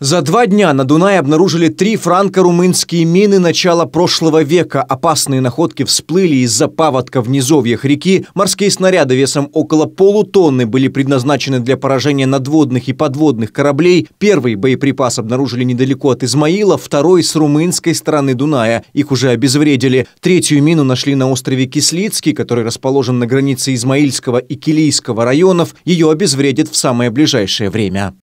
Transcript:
За два дня на Дунае обнаружили три франко-румынские мины начала прошлого века. Опасные находки всплыли из-за паводка в низовьях реки. Морские снаряды весом около полутонны были предназначены для поражения надводных и подводных кораблей. Первый боеприпас обнаружили недалеко от Измаила, второй с румынской стороны Дуная. Их уже обезвредили. Третью мину нашли на острове Кислицкий, который расположен на границе Измаильского и Килийского районов. Ее обезвредят в самое ближайшее время.